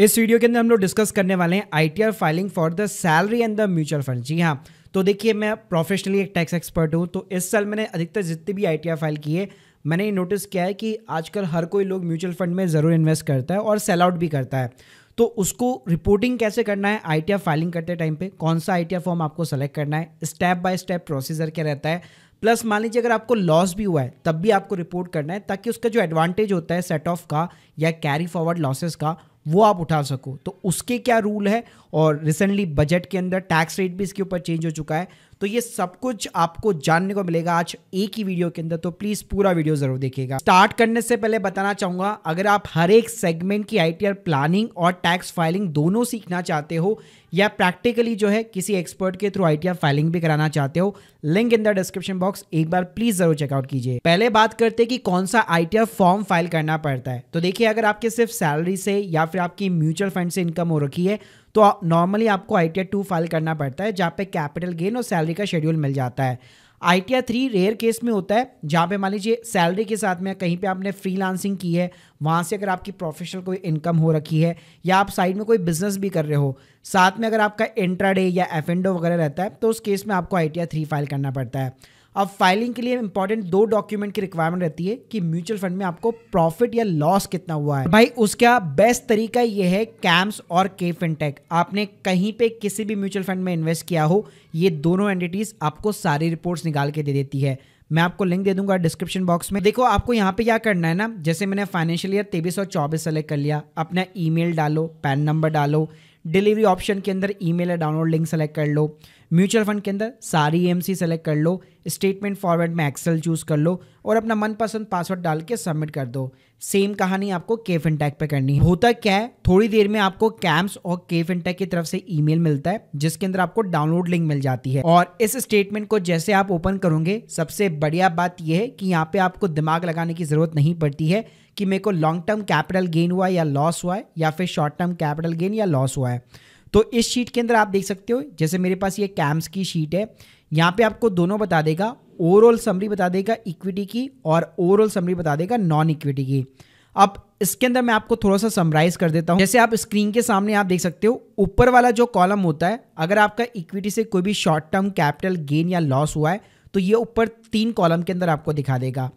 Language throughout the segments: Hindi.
इस वीडियो के अंदर हम लोग डिस्कस करने वाले हैं ITR filing for the salary and the mutual fund जी हाँ तो देखिए मैं प्रोफेशनली एक टैक्स एक्सपर्ट हूँ तो इस साल मैंने अधिकतर जितनी भी आईटीआर फाइल किए मैंने ये नोटिस किया है कि आजकल हर कोई लोग म्यूचुअल फंड में ज़रूर इन्वेस्ट करता है और सेल आउट भी करता है तो उसको रिपोर्टिंग कैसे करना है आई फाइलिंग करते टाइम पर कौन सा आई फॉर्म आपको सेलेक्ट करना है स्टेप बाय स्टेप प्रोसीजर क्या रहता है प्लस मान लीजिए अगर आपको लॉस भी हुआ है तब भी आपको रिपोर्ट करना है ताकि उसका जो एडवांटेज होता है सेट ऑफ का या कैरी फॉरवर्ड लॉसेस का वो आप उठा सको तो उसके क्या रूल है और रिसेंटली बजट के अंदर टैक्स रेट भी इसके ऊपर चेंज हो चुका है तो ये सब कुछ आपको जानने को मिलेगा आज एक ही वीडियो के अंदर तो प्लीज पूरा वीडियो जरूर देखिएगा स्टार्ट करने से पहले बताना चाहूंगा अगर आप हर एक सेगमेंट की आईटीआर प्लानिंग और टैक्स फाइलिंग दोनों सीखना चाहते हो या प्रैक्टिकली जो है किसी एक्सपर्ट के थ्रू आईटीआर फाइलिंग भी कराना चाहते हो link in the description box एक बार प्लीज जरूर चेकआउट कीजिए पहले बात करते कि कौन सा आईटीआर फॉर्म फाइल करना पड़ता है तो देखिए अगर आपके सिर्फ सैलरी से या फिर आपकी म्यूचुअल फंड से इनकम हो रखी है तो नॉर्मली आपको आई टी टू फाइल करना पड़ता है जहाँ पे कैपिटल गेन और सैलरी का शेड्यूल मिल जाता है I T three rare case में होता है जहाँ पे मान लीजिए सैलरी के साथ में कहीं पे आपने फ्रीलांसिंग की है वहाँ से अगर आपकी प्रोफेशनल कोई इनकम हो रखी है या आप साइड में कोई बिजनेस भी कर रहे हो साथ में अगर आपका इंट्राडे या एंडो वगैरह रहता है तो उस केस में आपको आई टी थ्री फाइल करना पड़ता है अब फाइलिंग के लिए इंपॉर्टेंट दो डॉक्यूमेंट की रिक्वायरमेंट रहती है कि म्यूचुअल फंड में आपको प्रॉफिट या लॉस कितना हुआ है भाई उसका बेस्ट तरीका यह है कैम्स और के फिनटेक आपने कहीं पे किसी भी म्यूचुअल फंड में इन्वेस्ट किया हो ये दोनों एंटिटीज आपको सारी रिपोर्ट्स निकाल के दे देती है मैं आपको लिंक दे दूंगा डिस्क्रिप्शन बॉक्स में देखो आपको यहाँ पे क्या करना है ना जैसे मैंने फाइनेंशियल ईयर तेईस और चौबीस सेलेक्ट कर लिया अपना ईमेल डालो पैन नंबर डालो डिलीवरी ऑप्शन के अंदर ईमेल या डाउनलोड लिंक सेलेक्ट कर लो म्यूचुअल फंड के अंदर सारी एम सेलेक्ट कर लो स्टेटमेंट फॉरवर्ड में एक्सेल चूज़ कर लो और अपना मनपसंद पासवर्ड डाल के सबमिट कर दो सेम कहानी आपको के फिनटेक पे करनी है होता क्या है थोड़ी देर में आपको कैम्स और के फिनटेक की तरफ से ईमेल मिलता है जिसके अंदर आपको डाउनलोड लिंक मिल जाती है और इस स्टेटमेंट को जैसे आप ओपन करोगे सबसे बढ़िया बात यह है कि यहाँ पे आपको दिमाग लगाने की जरूरत नहीं पड़ती है कि मेरे को लॉन्ग टर्म कैपिटल गेन हुआ या लॉस हुआ है या फिर शॉर्ट टर्म कैपिटल गेन या लॉस हुआ है तो इस शीट के अंदर आप देख सकते हो जैसे मेरे पास ये कैम्स की शीट है यहाँ पे आपको दोनों बता देगा ओवरऑल समरी बता देगा इक्विटी की और ओवरऑल समरी बता देगा नॉन इक्विटी की अब इसके अंदर मैं आपको थोड़ा सा समराइज कर देता हूँ जैसे आप स्क्रीन के सामने आप देख सकते हो ऊपर वाला जो कॉलम होता है अगर आपका इक्विटी से कोई भी शॉर्ट टर्म कैपिटल गेन या लॉस हुआ है तो ये ऊपर तीन कॉलम के अंदर आपको दिखा देगा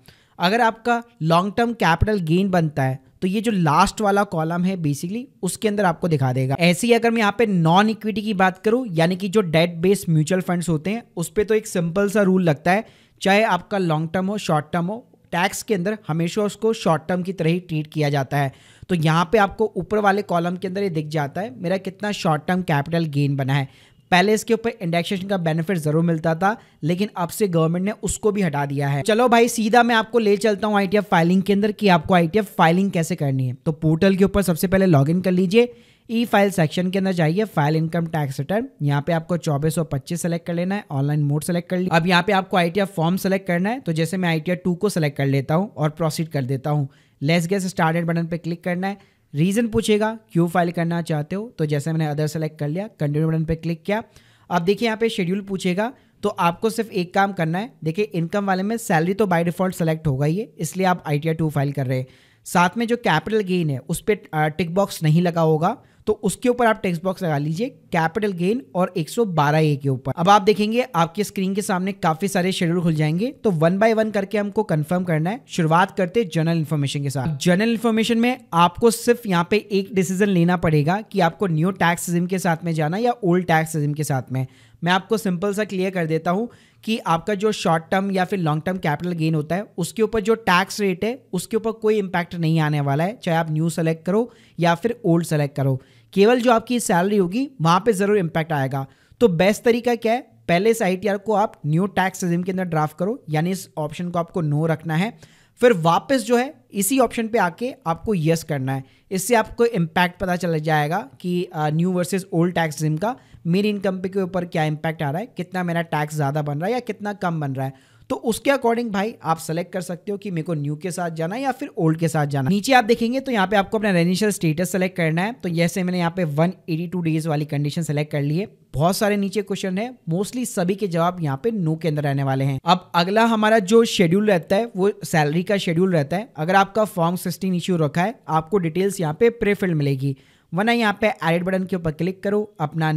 अगर आपका लॉन्ग टर्म कैपिटल गेन बनता है तो ये जो लास्ट वाला कॉलम है बेसिकली उसके अंदर आपको दिखा देगा ऐसे ही अगर मैं यहाँ पे नॉन इक्विटी की बात करूँ यानी कि जो डेट बेस्ड म्यूचुअल फंड होते हैं उस पर तो एक सिंपल सा रूल लगता है चाहे आपका लॉन्ग टर्म हो शॉर्ट टर्म हो टैक्स के अंदर हमेशा उसको शॉर्ट टर्म की तरह ही ट्रीट किया जाता है तो यहाँ पे आपको ऊपर वाले कॉलम के अंदर ये दिख जाता है मेरा कितना शॉर्ट टर्म कैपिटल गेन बना है पहले इसके ऊपर इंडेक्सेशन का बेनिफिट जरूर मिलता था लेकिन अब से गवर्नमेंट ने उसको भी हटा दिया है चलो भाई सीधा मैं आपको ले चलता हूँ आईटीएफ फाइलिंग के अंदर कि आपको आईटीएफ फाइलिंग कैसे करनी है तो पोर्टल के ऊपर सबसे पहले लॉग कर लीजिए ई फाइल सेक्शन के अंदर जाइए फाइल इनकम टैक्स रिटर्न यहाँ पे आपको चौबीस सौ पच्चीस सेलेक्ट कर लेना है ऑनलाइन मोड सेलेक्ट कर लिया अब यहाँ पे आपको आई फॉर्म सेलेक्ट करना है तो जैसे मैं आई टी टू को सेलेक्ट कर लेता हूँ और प्रोसीड कर देता हूँ लेस गेस स्टार्टेड बटन पे क्लिक करना है रीज़न पूछेगा क्यों फाइल करना चाहते हो तो जैसे मैंने अदर सेलेक्ट कर लिया कंटिन्यू बटन पर क्लिक किया अब देखिए यहाँ पे शेड्यूल पूछेगा तो आपको सिर्फ एक काम करना है देखिए इनकम वाले में सैलरी तो बाय डिफॉल्ट सेलेक्ट होगा ही है इसलिए आप आई टी टू फाइल कर रहे हैं साथ में जो कैपिटल गेन है उस पर टिक बॉक्स नहीं लगा होगा तो उसके ऊपर आप टेक्स्ट बॉक्स लगा लीजिए कैपिटल गेन और 112 ए के ऊपर अब आप देखेंगे आपके स्क्रीन के सामने काफी सारे शेड्यूल खुल जाएंगे तो वन बाय वन करके हमको कंफर्म करना है शुरुआत करते जनरल इन्फॉर्मेशन के साथ जनरल इन्फॉर्मेशन में आपको सिर्फ यहाँ पे एक डिसीजन लेना पड़ेगा कि आपको न्यू टैक्स सिजिम के साथ में जाना या ओल्ड टैक्स सिजिम के साथ में मैं आपको सिंपल सा क्लियर कर देता हूँ कि आपका जो शॉर्ट टर्म या फिर लॉन्ग टर्म कैपिटल गेन होता है उसके ऊपर जो टैक्स रेट है उसके ऊपर कोई इम्पैक्ट नहीं आने वाला है चाहे आप न्यू सेलेक्ट करो या फिर ओल्ड सेलेक्ट करो केवल जो आपकी सैलरी होगी वहां पे ज़रूर इंपैक्ट आएगा तो बेस्ट तरीका क्या है पहले इस आई को आप न्यू टैक्स रिजिम के अंदर ड्राफ्ट करो यानी इस ऑप्शन को आपको नो रखना है फिर वापस जो है इसी ऑप्शन पे आके आपको यस करना है इससे आपको इम्पैक्ट पता चल जाएगा कि new versus old tax regime का मेरी इनकम पे के ऊपर क्या इम्पैक्ट आ रहा है कितना मेरा टैक्स ज़्यादा बन रहा है या कितना कम बन रहा है तो उसके अकॉर्डिंग भाई आप सेलेक्ट कर सकते हो कि मेरे को न्यू के साथ जाना है या फिर ओल्ड के साथ जाना नीचे आप देखेंगे तो यहाँ पे आपको अपना रेनिशियल स्टेटस सेलेक्ट करना है तो जैसे मैंने यहाँ पे 182 डेज वाली कंडीशन सेलेक्ट कर ली है बहुत सारे नीचे क्वेश्चन है मोस्टली सभी के जवाब यहाँ पे नो के अंदर रहने वाले हैं अब अगला हमारा जो शेड्यूल रहता है वो सैलरी का शेड्यूल रहता है अगर आपका फॉर्म सिक्सटीन इश्यू रखा है आपको डिटेल्स यहाँ पे प्रेफिल्ड मिलेगी वरना यहाँ पे एडिट बटन के ऊपर क्लिक करो अपना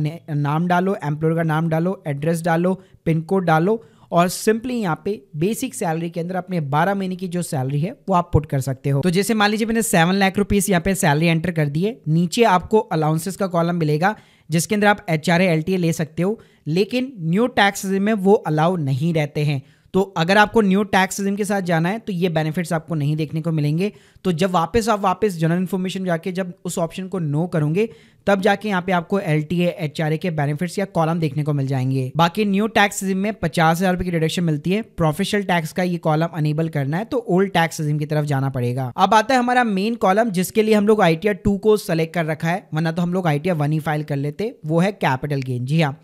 नाम डालो एम्प्लॉयर का नाम डालो एड्रेस डालो पिन कोड डालो और सिंपली यहाँ पे बेसिक सैलरी के अंदर अपने बारह महीने की जो सैलरी है वो आप पुट कर सकते हो तो जैसे मान लीजिए मैंने सेवन लाख रुपीज यहाँ पे सैलरी एंटर कर दी है नीचे आपको अलाउंसेस का कॉलम मिलेगा जिसके अंदर आप एच आर ले सकते हो लेकिन न्यू टैक्स में वो अलाउ नहीं रहते हैं तो अगर आपको न्यू टैक्स सिस्टम के साथ जाना है तो ये बेनिफिट्स आपको नहीं देखने को मिलेंगे तो जब वापस आप वापस जनरल इन्फॉर्मेशन जाके जब उस ऑप्शन को नो करोगे तब जाके यहाँ पे आपको एल टी के बेनिफिट्स या कॉलम देखने को मिल जाएंगे बाकी न्यू टैक्स में पचास हजार की डिडक्शन मिलती है प्रोफेशनल टैक्स का ये कॉलम अनेबल करना है तो ओल्ड टैक्स की तरफ जाना पड़ेगा अब आता है हमारा मेन कॉलम जिसके लिए हम लोग आर टू को सेलेक्ट कर रखा है वरना तो हम लोग आईटीआर वन ही फाइल कर लेते वो है कैपिटल गेन जी हाँ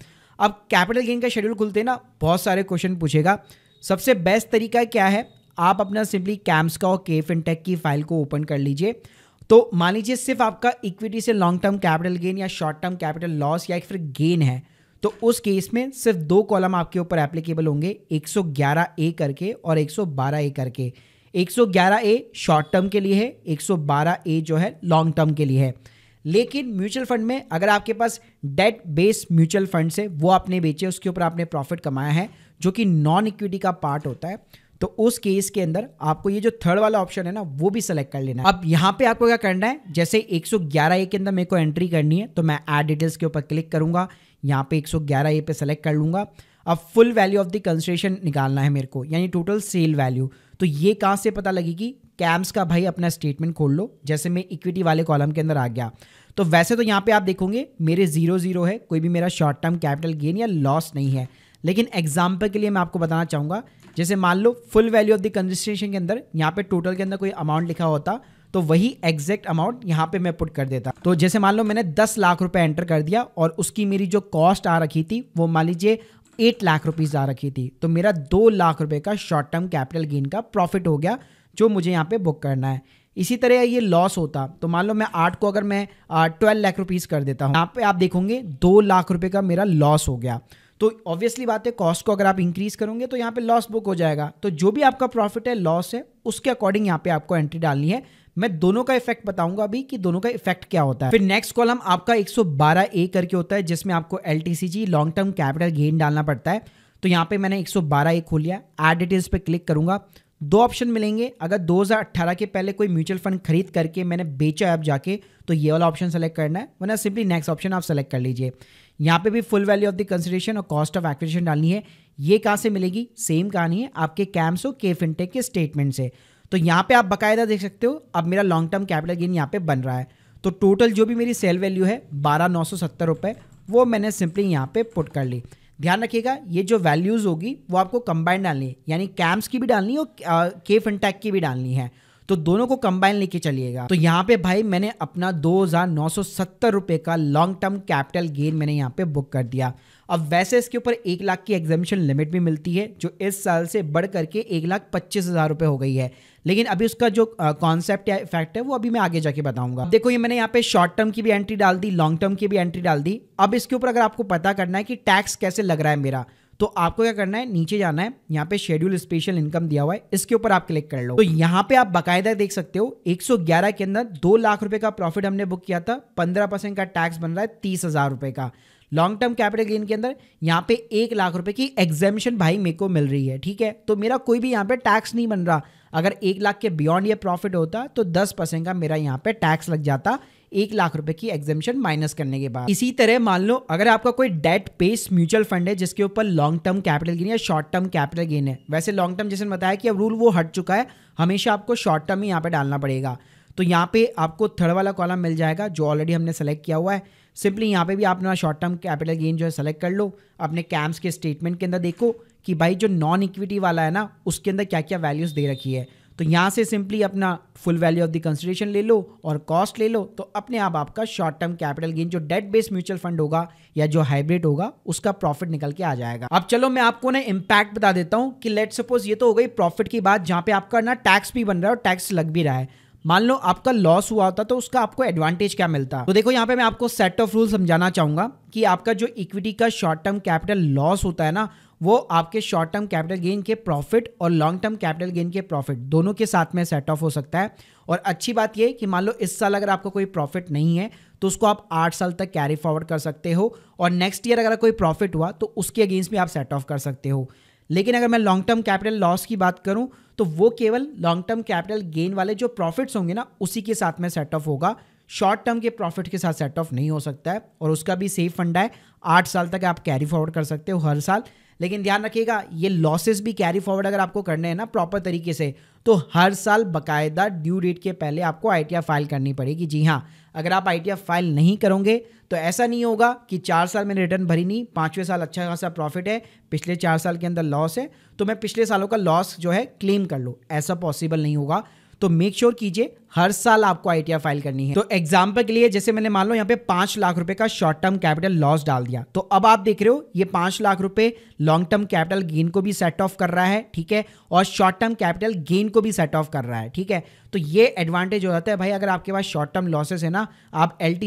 अब कैपिटल गेन का शेड्यूल खुलते ना बहुत सारे क्वेश्चन पूछेगा सबसे बेस्ट तरीका क्या है आप अपना सिंपली कैम्स का और के फिनटेक की फाइल को ओपन कर लीजिए तो मान लीजिए सिर्फ आपका इक्विटी से लॉन्ग टर्म कैपिटल गेन या शॉर्ट टर्म कैपिटल लॉस या फिर गेन है तो उस केस में सिर्फ दो कॉलम आपके ऊपर एप्लीकेबल होंगे 111 ए करके और 112 ए करके 111 ए शॉर्ट टर्म के लिए है 112 ए जो है लॉन्ग टर्म के लिए है लेकिन म्यूचुअल फंड में अगर आपके पास डेट बेस्ड म्यूचुअल फंड है वो आपने बेचे उसके ऊपर आपने प्रॉफिट कमाया है जो कि नॉन इक्विटी का पार्ट होता है तो उस केस के अंदर आपको ये जो थर्ड वाला ऑप्शन है ना वो भी सेलेक्ट कर लेना है अब यहाँ पे आपको क्या करना है जैसे 111 ए के अंदर मेरे को एंट्री करनी है तो मैं एड डिटेल्स के ऊपर क्लिक करूंगा यहाँ पे 111 ए पे सेलेक्ट कर लूंगा अब full value of the consideration निकालना है मेरे को यानी टोटल सेल वैल्यू तो ये कहाँ से पता लगेगी कैम्स का भाई अपना स्टेटमेंट खोल लो जैसे मैं इक्विटी वाले कॉलम के अंदर आ गया तो वैसे तो यहाँ पे आप देखोगे मेरे जीरो जीरो है कोई भी मेरा शॉर्ट टर्म कैपिटल गेन या लॉस नहीं है लेकिन एग्जाम्पल के लिए मैं आपको बताना चाहूंगा जैसे मान लो full value of the consideration के अंदर यहाँ पे टोटल के अंदर कोई अमाउंट लिखा होता तो वही एग्जैक्ट अमाउंट यहाँ पे मैं पुट कर देता तो जैसे मान लो मैंने दस लाख रुपए एंटर कर दिया और उसकी मेरी जो कॉस्ट आ रखी थी वो मान लीजिए एट लाख रुपीज आ रखी थी तो मेरा दो लाख रुपए का शॉर्ट टर्म कैपिटल गेन का प्रॉफिट हो गया जो मुझे यहाँ पे बुक करना है इसी तरह ये लॉस होता तो मान लो मैं आठ को अगर मैं ट्वेल्व लाख रुपीज़ कर देता हूँ यहाँ पे आप देखोगे दो लाख रुपए का मेरा लॉस हो गया तो ऑब्वियसली बात है कॉस्ट को अगर आप इंक्रीज करोगे तो यहाँ पे लॉस बुक हो जाएगा तो जो भी आपका प्रॉफिट है लॉस है उसके अकॉर्डिंग यहाँ पे आपको एंट्री डालनी है मैं दोनों का इफेक्ट बताऊंगा अभी कि दोनों का इफेक्ट क्या होता है फिर नेक्स्ट कॉलम आपका 112 ए करके होता है जिसमें आपको L long term capital gain डालना पड़ता है तो यहाँ पे मैंने 112 ए खोल लिया एड डिटेल्स पे क्लिक करूंगा दो ऑप्शन मिलेंगे अगर 2018 के पहले कोई म्यूचुअल फंड खरीद करके मैंने बेचा है आप जाके तो ये वाला ऑप्शन सेलेक्ट करना है वरना सिंपली नेक्स्ट ऑप्शन आप सेलेक्ट कर लीजिए यहाँ पे भी full value of the consideration और कॉस्ट ऑफ एक्विजिशन डालनी है ये कहाँ से मिलेगी सेम कहानी है आपके कैम्स और के फिनटेक के स्टेटमेंट से तो यहाँ पे आप बाकायदा देख सकते हो अब मेरा लॉन्ग टर्म कैपिटल गेन यहाँ पे बन रहा है तो टोटल जो भी मेरी सेल वैल्यू है बारह नौ सौ सत्तर रुपये वो मैंने सिंपली यहाँ पे पुट कर ली ध्यान रखिएगा ये जो वैल्यूज़ होगी वो आपको कंबाइंड डालनी है यानी कैम्स की भी डालनी है और के फिनटेक की भी डालनी है तो दोनों को कंबाइन लेके चलिएगा तो यहाँ पे भाई मैंने अपना दो रुपए का लॉन्ग टर्म कैपिटल गेन मैंने यहाँ पे बुक कर दिया अब वैसे इसके ऊपर एक लाख की एग्जामिशन लिमिट भी मिलती है जो इस साल से बढ़ करके एक लाख पच्चीस हज़ार रुपए हो गई है लेकिन अभी उसका जो कॉन्सेप्ट या इफेक्ट है वो अभी मैं आगे जाके बताऊंगा देखो ये मैंने यहाँ पे शॉर्ट टर्म की भी एंट्री डाल दी लॉन्ग टर्म की भी एंट्री डाल दी अब इसके ऊपर अगर आपको पता करना है कि टैक्स कैसे लग रहा है मेरा तो आपको क्या करना है नीचे जाना है यहाँ पे शेड्यूल स्पेशल इनकम दिया हुआ है इसके ऊपर आप क्लिक कर लो तो यहाँ पे आप बकायदा देख सकते हो 111 के अंदर दो लाख रुपए का प्रॉफिट हमने बुक किया था पंद्रह परसेंट का टैक्स बन रहा है तीस हजार रुपए का लॉन्ग टर्म कैपिटल गेन के अंदर यहाँ पे एक लाख रुपए की एग्जेम्पन भाई मेरे को मिल रही है ठीक है तो मेरा कोई भी यहाँ पे टैक्स नहीं बन रहा अगर एक लाख के बियॉन्ड ये प्रॉफिट होता तो दस परसेंट का मेरा यहाँ पे टैक्स लग जाता एक लाख रुपए की एग्जामेशन माइनस करने के बाद इसी तरह मान लो अगर आपका कोई डेट पेस म्यूचुअल फंड है जिसके ऊपर लॉन्ग टर्म कैपिटल गेन या शॉर्ट टर्म कैपिटल गेन है वैसे लॉन्ग टर्म जैसे बताया कि अब रूल वो हट चुका है हमेशा आपको शॉर्ट टर्म ही यहाँ पे डालना पड़ेगा तो यहाँ पे आपको थर्ड वाला कॉलम मिल जाएगा जो ऑलरेडी हमने सेलेक्ट किया हुआ है सिंपली यहाँ पे भी आप अपना शॉर्ट टर्म कैपिटल गेन जो है सेलेक्ट कर लो अपने कैम्प्स के स्टेटमेंट के अंदर देखो कि भाई जो नॉन इक्विटी वाला है ना उसके अंदर क्या क्या वैल्यूज़ दे रखी है तो यहाँ से सिंपली अपना full value of the consideration ले लो और कॉस्ट ले लो तो अपने आप आपका शॉर्ट टर्म कैपिटल गेन जो डेट बेस्ड म्यूचुअल फंड होगा या जो हाइब्रिड होगा उसका प्रॉफिट निकल के आ जाएगा अब चलो मैं आपको ना इम्पैक्ट बता देता हूँ कि लेट सपोज ये तो हो गई प्रॉफिट की बात जहाँ पे आपका ना टैक्स भी बन रहा है और टैक्स लग भी रहा है मान लो आपका लॉस हुआ होता तो उसका आपको एडवांटेज क्या मिलता तो देखो यहाँ पे मैं आपको सेट ऑफ रूल समझाना चाहूंगा कि आपका जो इक्विटी का शॉर्ट टर्म कैपिटल लॉस होता है ना वो आपके शॉर्ट टर्म कैपिटल गेन के प्रॉफिट और लॉन्ग टर्म कैपिटल गेन के प्रॉफिट दोनों के साथ में सेट ऑफ हो सकता है और अच्छी बात ये कि मान लो इस साल अगर आपका कोई प्रॉफिट नहीं है तो उसको आप आठ साल तक कैरी फॉरवर्ड कर सकते हो और नेक्स्ट ईयर अगर कोई प्रॉफिट हुआ तो उसके अगेंस्ट भी आप सेट ऑफ कर सकते हो लेकिन अगर मैं लॉन्ग टर्म कैपिटल लॉस की बात करूं तो वो केवल लॉन्ग टर्म कैपिटल गेन वाले जो प्रॉफिट्स होंगे ना उसी के साथ में सेट ऑफ होगा शॉर्ट टर्म के प्रॉफिट के साथ सेट ऑफ नहीं हो सकता है और उसका भी सेफ फंड है आठ साल तक आप कैरी फॉरवर्ड कर सकते हो हर साल लेकिन ध्यान रखिएगा ये लॉसेस भी कैरी फॉरवर्ड अगर आपको करने हैं ना प्रॉपर तरीके से तो हर साल बकायदा ड्यू डेट के पहले आपको आई फाइल करनी पड़ेगी जी हाँ अगर आप आई फाइल नहीं करोगे तो ऐसा नहीं होगा कि चार साल मैंने रिटर्न भरी नहीं पांचवें साल अच्छा खासा प्रॉफिट है पिछले चार साल के अंदर लॉस है तो मैं पिछले सालों का लॉस जो है क्लेम कर लूँ ऐसा पॉसिबल नहीं होगा तो मेक श्योर कीजिए हर साल आपको आई फाइल करनी है तो एग्जाम्पल के लिए जैसे मैंने मान लो यहाँ पे पांच लाख रुपए का शॉर्ट टर्म कैपिटल लॉस डाल दिया तो अब आप देख रहे हो ये पांच लाख रुपए लॉन्ग टर्म कैपिटल गेन को भी सेट ऑफ कर रहा है ठीक है और शॉर्ट टर्म कैपिटल गेन को भी सेट ऑफ कर रहा है ठीक है तो ये एडवांटेज हो जाता है भाई अगर आपके पास शॉर्ट टर्म लॉसेस है ना आप एल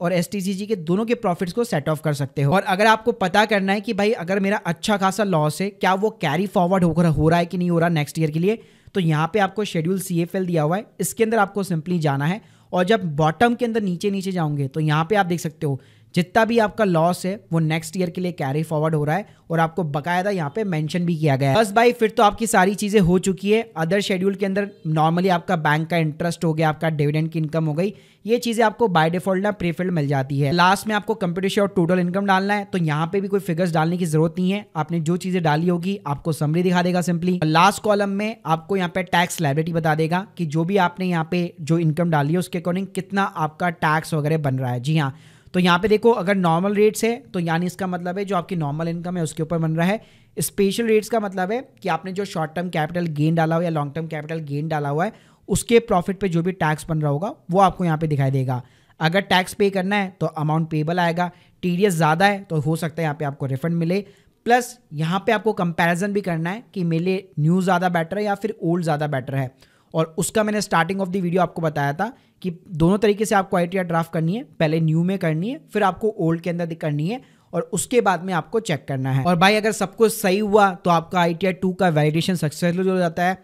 और एस के दोनों के प्रॉफिट को सेट ऑफ कर सकते हो और अगर आपको पता करना है कि भाई अगर मेरा अच्छा खासा लॉस है क्या वो कैरी फॉरवर्ड होकर हो रहा है कि नहीं हो रहा नेक्स्ट ईयर के लिए तो यहाँ पे आपको शेड्यूल सी एफ एल दिया हुआ है इसके अंदर आपको सिंपली जाना है और जब बॉटम के अंदर नीचे नीचे जाओगे तो यहाँ पे आप देख सकते हो जितना भी आपका लॉस है वो नेक्स्ट ईयर के लिए कैरी फॉरवर्ड हो रहा है और आपको बकायदा यहाँ पे मेंशन भी किया गया है बस भाई फिर तो आपकी सारी चीज़ें हो चुकी है अदर शेड्यूल के अंदर नॉर्मली आपका बैंक का इंटरेस्ट हो गया आपका डिविडेंड की इनकम हो गई ये चीज़ें आपको बाय डिफॉल्ट ना प्रीफिल्ड मिल जाती है लास्ट में आपको कंपटीशन और टोटल इनकम डालना है तो यहाँ पे भी कोई फिगर्स डालने की जरूरत नहीं है आपने जो चीज़ें डाली होगी आपको समरी दिखा देगा सिंपली लास्ट कॉलम में आपको यहाँ पे टैक्स लाइबिलिटी बता देगा कि जो भी आपने यहाँ पे जो इनकम डाली है उसके अकॉर्डिंग कितना आपका टैक्स वगैरह बन रहा है जी हाँ तो यहाँ पे देखो अगर नॉर्मल रेट्स है तो यानी इसका मतलब है जो आपकी नॉर्मल इनकम है उसके ऊपर बन रहा है स्पेशल रेट्स का मतलब है कि आपने जो शॉर्ट टर्म कैपिटल गेन डाला हुआ या लॉन्ग टर्म कैपिटल गेन डाला हुआ है उसके प्रॉफिट पे जो भी टैक्स बन रहा होगा वो आपको यहाँ पे दिखाई देगा अगर टैक्स पे करना है तो अमाउंट पेबल आएगा टी ज़्यादा है तो हो सकता है यहाँ पर आपको रिफंड मिले प्लस यहाँ पे आपको कंपैरिजन भी करना है कि मेरे न्यू ज़्यादा बेटर है या फिर ओल्ड ज़्यादा बेटर है और उसका मैंने स्टार्टिंग ऑफ द वीडियो आपको बताया था कि दोनों तरीके से आपको आई ड्राफ्ट करनी है पहले न्यू में करनी है फिर आपको ओल्ड के अंदर करनी है और उसके बाद में आपको चेक करना है और भाई अगर सब कुछ सही हुआ तो आपका आई टी टू का वैलिडेशन सक्सेसफुल हो जाता है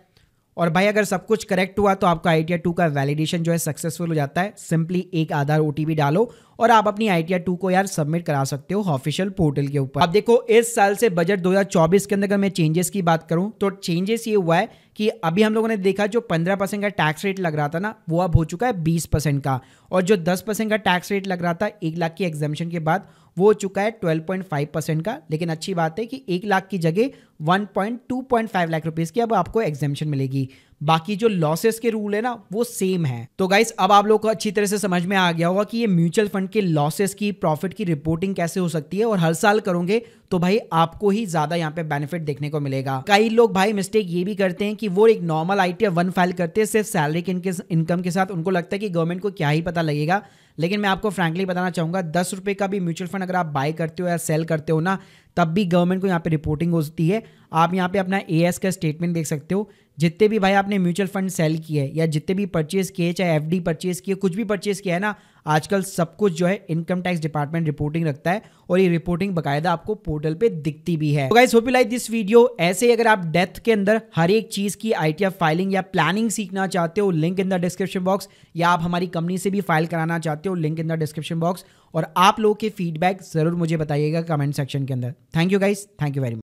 और भाई अगर सब कुछ करेक्ट हुआ तो आपका आई टू का वैलिडेशन जो है सक्सेसफुल हो जाता है सिंपली एक आधार ओ डालो और आप अपनी आई टू को यार सबमिट करा सकते हो ऑफिशियल पोर्टल के ऊपर अब देखो इस साल से बजट 2024 के अंदर अगर मैं चेंजेस की बात करूं तो चेंजेस ये हुआ है कि अभी हम लोगों ने देखा जो 15 परसेंट का टैक्स रेट लग रहा था ना वो अब हो चुका है 20 परसेंट का और जो 10 परसेंट का टैक्स रेट लग रहा था एक लाख की एग्जामेशन के बाद वो हो चुका है ट्वेल्व पॉइंट फाइव परसेंट का लेकिन अच्छी बात है कि एक लाख की जगह फाइव लाख रुपीज की अब आपको एग्जामेशन मिलेगी बाकी जो लॉसेस के रूल है ना वो सेम है तो गाइस अब आप लोग को अच्छी तरह से समझ में आ गया होगा कि ये म्यूचुअल फंड के लॉसेस की प्रॉफिट की रिपोर्टिंग कैसे हो सकती है और हर साल करोगे तो भाई आपको ही ज्यादा यहाँ पे बेनिफिट देखने को मिलेगा कई लोग भाई मिस्टेक ये भी करते हैं कि वो एक नॉर्मल आई वन फाइल करते हैं सिर्फ सैलरी के इनकम के साथ उनको लगता है कि गवर्नमेंट को क्या ही पता लगेगा लेकिन मैं आपको फ्रैंकली बताना चाहूँगा दस रुपये का भी म्यूचुअल फंड अगर आप बाय करते हो या सेल करते हो ना तब भी गवर्नमेंट को यहाँ पे रिपोर्टिंग होती है आप यहाँ पे अपना ए का स्टेटमेंट देख सकते हो जितने भी भाई आपने म्यूचुअल फंड सेल किए या जितने भी परचेज किए चाहे एफ डी परचेज किए कुछ भी परचेज किया है ना आजकल सब कुछ जो है इनकम टैक्स डिपार्टमेंट रिपोर्टिंग रखता है और ये रिपोर्टिंग बकायदा आपको पोर्टल पे दिखती भी है तो होप लाइक दिस वीडियो ऐसे ही अगर आप डेथ के अंदर हर एक चीज की आई फाइलिंग या प्लानिंग सीखना चाहते हो link in the description box या आप हमारी कंपनी से भी फाइल कराना चाहते हो link in the description box और आप लोगों के फीडबैक जरूर मुझे बताइएगा कमेंट सेक्शन के अंदर thank you guys thank you very much